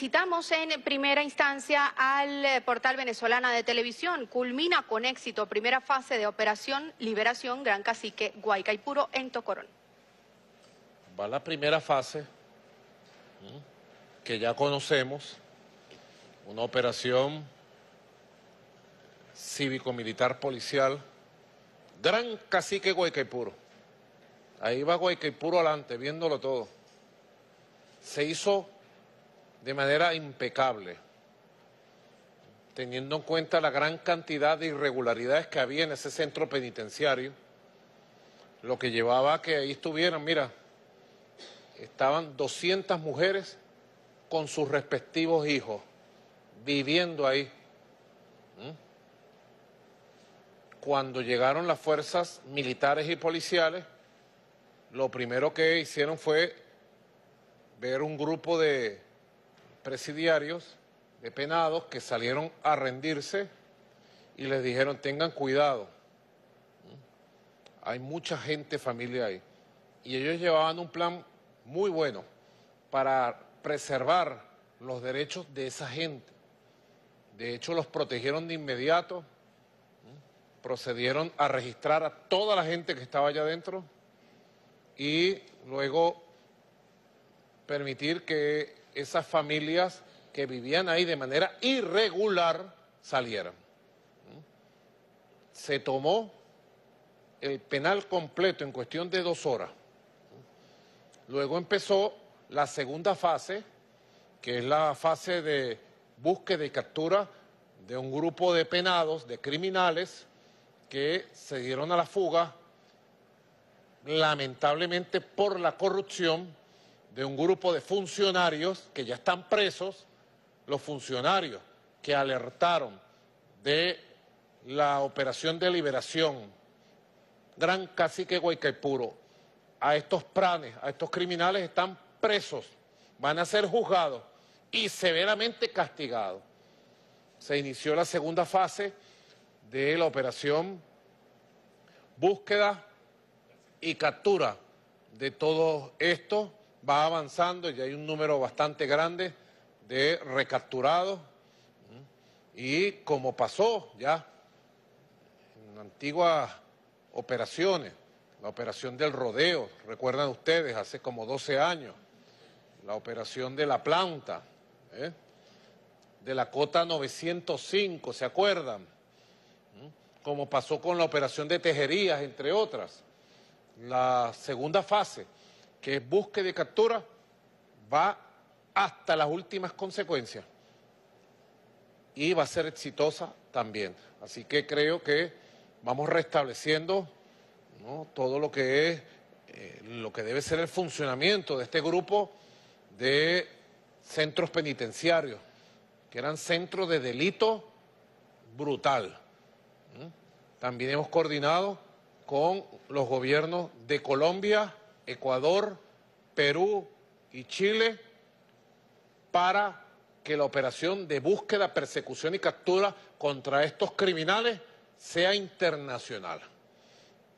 Felicitamos en primera instancia al eh, portal venezolana de televisión. Culmina con éxito primera fase de operación Liberación Gran Cacique Guaycaipuro en Tocorón. Va la primera fase que ya conocemos, una operación cívico-militar policial Gran Cacique Guaycaipuro. Ahí va Guaycaipuro adelante, viéndolo todo. Se hizo de manera impecable, teniendo en cuenta la gran cantidad de irregularidades que había en ese centro penitenciario, lo que llevaba a que ahí estuvieran, mira, estaban 200 mujeres con sus respectivos hijos viviendo ahí. Cuando llegaron las fuerzas militares y policiales, lo primero que hicieron fue ver un grupo de presidiarios de penados que salieron a rendirse y les dijeron tengan cuidado. Hay mucha gente, familia ahí. Y ellos llevaban un plan muy bueno para preservar los derechos de esa gente. De hecho, los protegieron de inmediato, procedieron a registrar a toda la gente que estaba allá adentro y luego permitir que esas familias que vivían ahí de manera irregular salieran. Se tomó el penal completo en cuestión de dos horas. Luego empezó la segunda fase, que es la fase de búsqueda y captura de un grupo de penados, de criminales, que se dieron a la fuga, lamentablemente por la corrupción de un grupo de funcionarios que ya están presos, los funcionarios que alertaron de la operación de liberación Gran Cacique Guaycaipuro, a estos pranes, a estos criminales están presos, van a ser juzgados y severamente castigados. Se inició la segunda fase de la operación búsqueda y captura de todo esto, va avanzando, y hay un número bastante grande de recapturados y como pasó ya en antiguas operaciones, la operación del rodeo, recuerdan ustedes, hace como 12 años, la operación de la planta, ¿eh? de la cota 905, ¿se acuerdan? ¿Mm? Como pasó con la operación de tejerías, entre otras. La segunda fase que es búsqueda y captura, va hasta las últimas consecuencias y va a ser exitosa también. Así que creo que vamos restableciendo todo lo que es eh, lo que debe ser el funcionamiento de este grupo de centros penitenciarios, que eran centros de delito brutal. También hemos coordinado con los gobiernos de Colombia, Ecuador, Perú y Chile para que la operación de búsqueda, persecución y captura contra estos criminales sea internacional.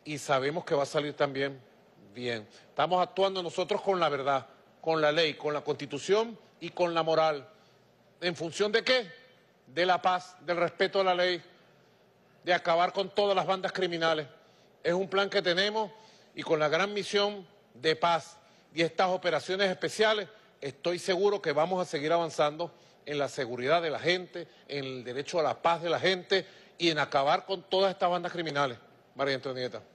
Y sabemos que va a salir también bien. Estamos actuando nosotros con la verdad, con la ley, con la constitución y con la moral. ¿En función de qué? De la paz, del respeto a la ley, de acabar con todas las bandas criminales. Es un plan que tenemos y con la gran misión de paz y estas operaciones especiales, estoy seguro que vamos a seguir avanzando en la seguridad de la gente, en el derecho a la paz de la gente y en acabar con todas estas bandas criminales. María Antonieta.